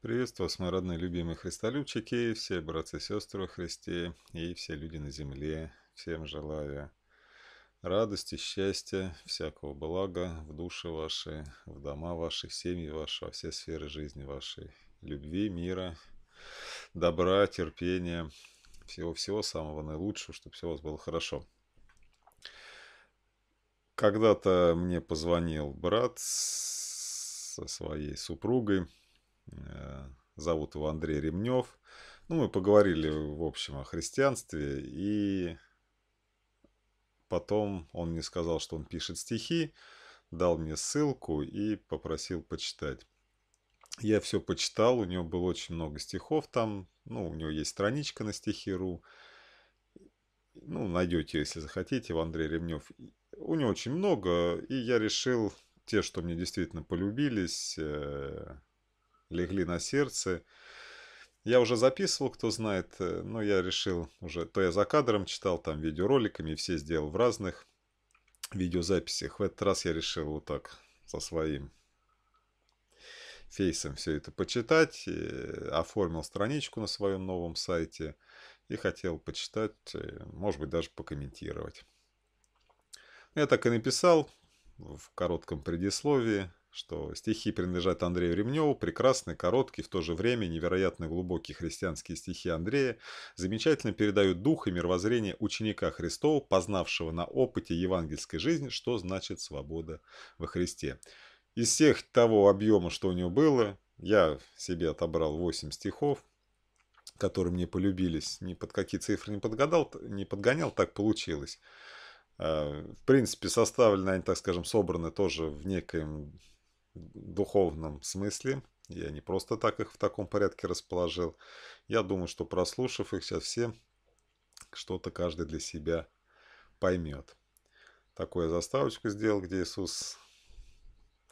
Приветствую вас, мои родные, любимые христолюбчики, все братцы и сестры во Христе и все люди на земле. Всем желаю радости, счастья, всякого блага в души ваши, в дома ваши, в семьи ваши, во все сферы жизни вашей. Любви, мира, добра, терпения, всего-всего самого наилучшего, чтобы все у вас было хорошо. Когда-то мне позвонил брат со своей супругой, Зовут его Андрей Ремнев. Ну, мы поговорили, в общем, о христианстве. И потом он мне сказал, что он пишет стихи, дал мне ссылку и попросил почитать. Я все почитал, у него было очень много стихов там. Ну, у него есть страничка на стихи.ру. Ну, найдете, если захотите, в Андрей Ремнев. У него очень много, и я решил те, что мне действительно полюбились, э, легли на сердце. Я уже записывал, кто знает, э, но я решил уже, то я за кадром читал там видеороликами, все сделал в разных видеозаписях. В этот раз я решил вот так со своим фейсом все это почитать, э, оформил страничку на своем новом сайте и хотел почитать, э, может быть, даже покомментировать. Я так и написал в коротком предисловии что стихи принадлежат Андрею Ремневу, прекрасные, короткие, в то же время невероятно глубокие христианские стихи Андрея замечательно передают дух и мировоззрение ученика Христова, познавшего на опыте евангельской жизни, что значит свобода во Христе. Из всех того объема, что у него было, я себе отобрал 8 стихов, которые мне полюбились. Ни под какие цифры не, подгадал, не подгонял, так получилось. Э, в принципе, составлены они, так скажем, собраны тоже в некоем духовном смысле. Я не просто так их в таком порядке расположил. Я думаю, что прослушав их сейчас все, что-то каждый для себя поймет. Такую заставочку сделал, где Иисус,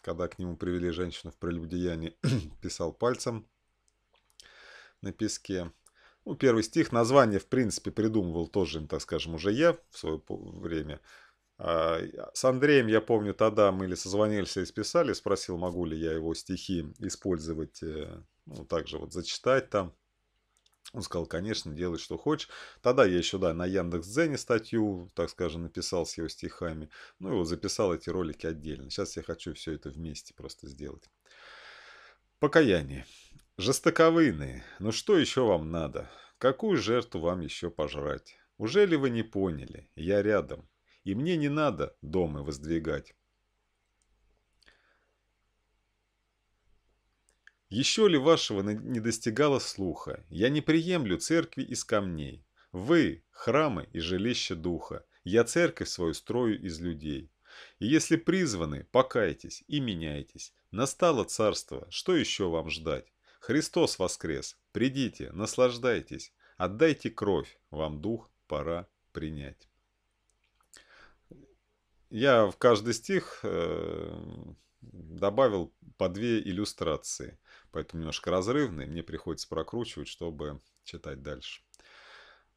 когда к нему привели женщину в прелюбодеянии, писал пальцем на песке. Ну, первый стих, название, в принципе, придумывал тоже, так скажем, уже я в свое время – а, с Андреем, я помню, тогда мы или созвонились и списали, спросил, могу ли я его стихи использовать, э, ну, также вот зачитать там. Он сказал, конечно, делай, что хочешь. Тогда я еще, да, на Яндекс.Дзене статью, так скажем, написал с его стихами. Ну, и вот записал эти ролики отдельно. Сейчас я хочу все это вместе просто сделать. Покаяние. Жестоковыны, ну что еще вам надо? Какую жертву вам еще пожрать? Уже ли вы не поняли? Я рядом и мне не надо дома воздвигать. Еще ли вашего не достигало слуха? Я не приемлю церкви из камней. Вы – храмы и жилище духа. Я церковь свою строю из людей. И если призваны, покайтесь и меняйтесь. Настало царство, что еще вам ждать? Христос воскрес, придите, наслаждайтесь, отдайте кровь, вам дух пора принять я в каждый стих э, добавил по две иллюстрации. Поэтому немножко разрывные. Мне приходится прокручивать, чтобы читать дальше.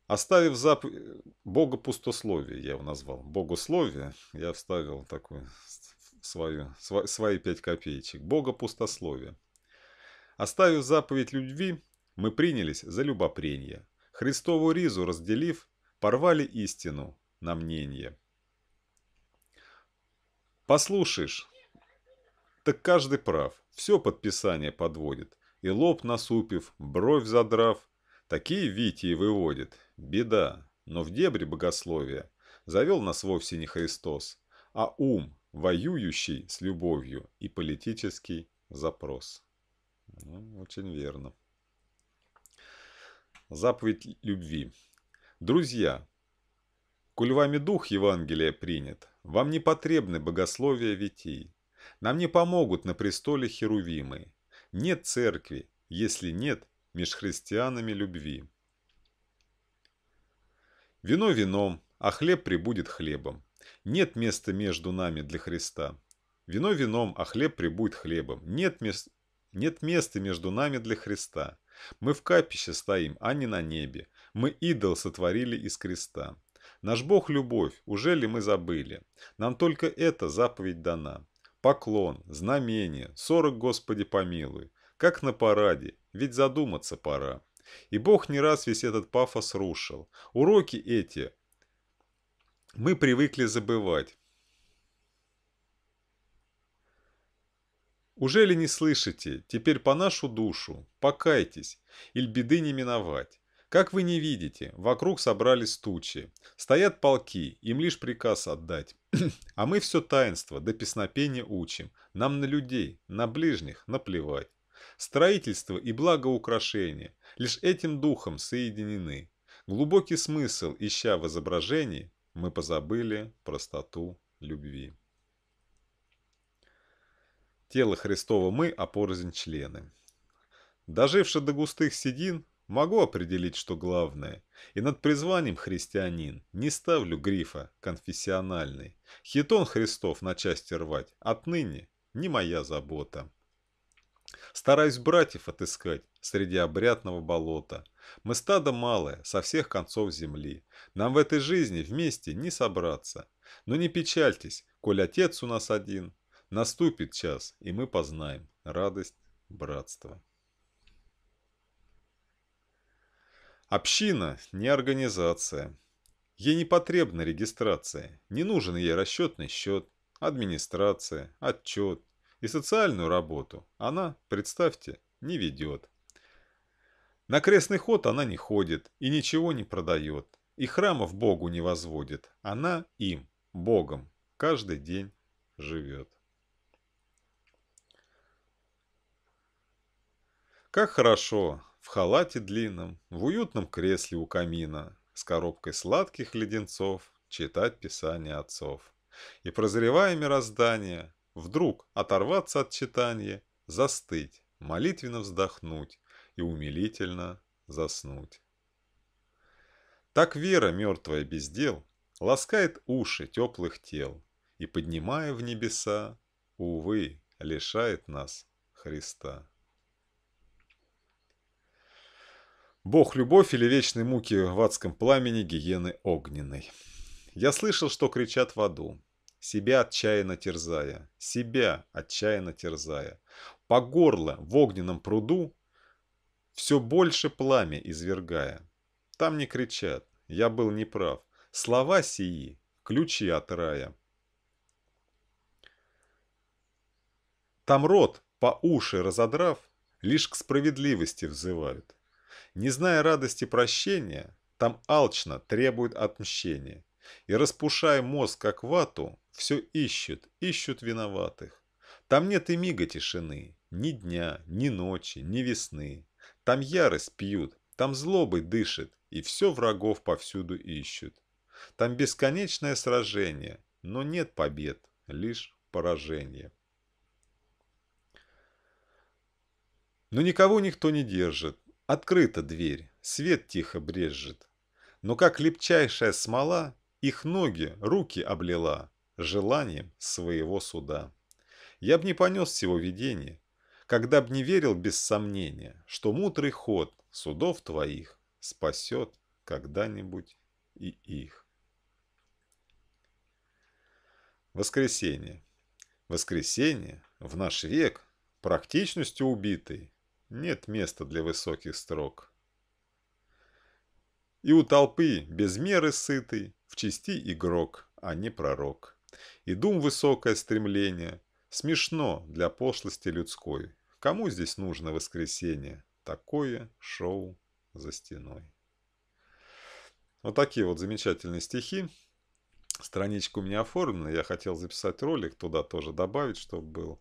Оставив зап... Бога пустословие, я его назвал. Богословие. Я вставил такую свою, свои пять копеечек. Бога пустословие. Оставив заповедь любви, мы принялись за любопрение. Христову ризу разделив, порвали истину на мнение. Послушаешь, так каждый прав, все подписание подводит. И лоб насупив, бровь задрав, такие Вити выводит. Беда, но в дебри богословия завел нас вовсе не Христос, а ум, воюющий с любовью и политический запрос. Ну, очень верно. Заповедь любви. Друзья, Коль вами дух Евангелия принят, вам не потребны богословия витий. Нам не помогут на престоле херувимы. Нет церкви, если нет меж христианами любви. Вино вином, а хлеб прибудет хлебом. Нет места между нами для Христа. Вино вином, а хлеб прибудет хлебом. Нет, мест... нет места между нами для Христа. Мы в капище стоим, а не на небе. Мы идол сотворили из креста. Наш Бог – любовь, уже ли мы забыли? Нам только эта заповедь дана. Поклон, знамение, сорок Господи помилуй. Как на параде, ведь задуматься пора. И Бог не раз весь этот пафос рушил. Уроки эти мы привыкли забывать. Уже ли не слышите, теперь по нашу душу, покайтесь, иль беды не миновать. Как вы не видите, вокруг собрались тучи. Стоят полки, им лишь приказ отдать. а мы все таинство до песнопения учим. Нам на людей, на ближних наплевать. Строительство и благоукрашение лишь этим духом соединены. Глубокий смысл, ища в изображении, мы позабыли простоту любви. Тело Христово мы, а порознь члены. Доживши до густых седин, Могу определить, что главное. И над призванием христианин не ставлю грифа «конфессиональный». Хитон Христов на части рвать отныне не моя забота. Стараюсь братьев отыскать среди обрядного болота. Мы стадо малое, со всех концов земли. Нам в этой жизни вместе не собраться. Но не печальтесь, коль отец у нас один. Наступит час, и мы познаем радость братства. Община – не организация. Ей не потребна регистрация, не нужен ей расчетный счет, администрация, отчет. И социальную работу она, представьте, не ведет. На крестный ход она не ходит и ничего не продает. И храмов Богу не возводит. Она им, Богом, каждый день живет. Как хорошо, халате длинном, в уютном кресле у камина, с коробкой сладких леденцов, читать писания отцов. И прозревая мироздание, вдруг оторваться от читания, застыть, молитвенно вздохнуть и умилительно заснуть. Так вера, мертвая без дел, ласкает уши теплых тел и, поднимая в небеса, увы, лишает нас Христа. Бог любовь или вечной муки в адском пламени гиены огненной. Я слышал, что кричат в аду. Себя отчаянно терзая, себя отчаянно терзая. По горло в огненном пруду все больше пламя извергая. Там не кричат, я был неправ. Слова сии – ключи от рая. Там рот, по уши разодрав, лишь к справедливости взывают. Не зная радости прощения, там алчно требует отмщения. И распушая мозг как вату, все ищут, ищут виноватых. Там нет и мига тишины, ни дня, ни ночи, ни весны. Там ярость пьют, там злобой дышит, и все врагов повсюду ищут. Там бесконечное сражение, но нет побед, лишь поражение. Но никого никто не держит, Открыта дверь, свет тихо брежет. Но как лепчайшая смола, их ноги, руки облила желанием своего суда. Я б не понес всего видения, когда б не верил без сомнения, что мудрый ход судов твоих спасет когда-нибудь и их. Воскресенье. Воскресенье в наш век практичностью убитый нет места для высоких строк. И у толпы без меры сытый, в чести игрок, а не пророк. И дум высокое стремление, смешно для пошлости людской. Кому здесь нужно воскресенье? Такое шоу за стеной. Вот такие вот замечательные стихи. Страничка у меня оформлена, я хотел записать ролик, туда тоже добавить, чтобы был.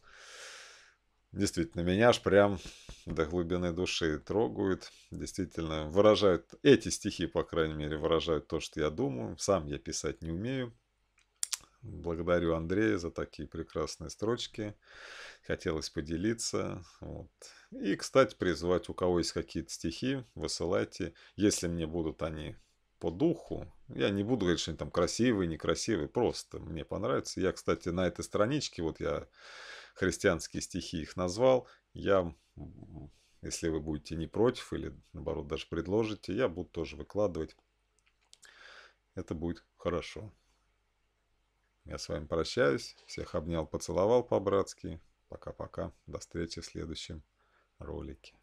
Действительно, меня аж прям до глубины души трогают. Действительно, выражают, эти стихи, по крайней мере, выражают то, что я думаю. Сам я писать не умею. Благодарю Андрея за такие прекрасные строчки. Хотелось поделиться. Вот. И, кстати, призывать, у кого есть какие-то стихи, высылайте. Если мне будут они по духу, я не буду говорить, что они там красивые, некрасивые, просто мне понравится. Я, кстати, на этой страничке, вот я христианские стихи их назвал. Я, если вы будете не против или наоборот даже предложите, я буду тоже выкладывать. Это будет хорошо. Я с вами прощаюсь. Всех обнял, поцеловал по-братски. Пока-пока. До встречи в следующем ролике.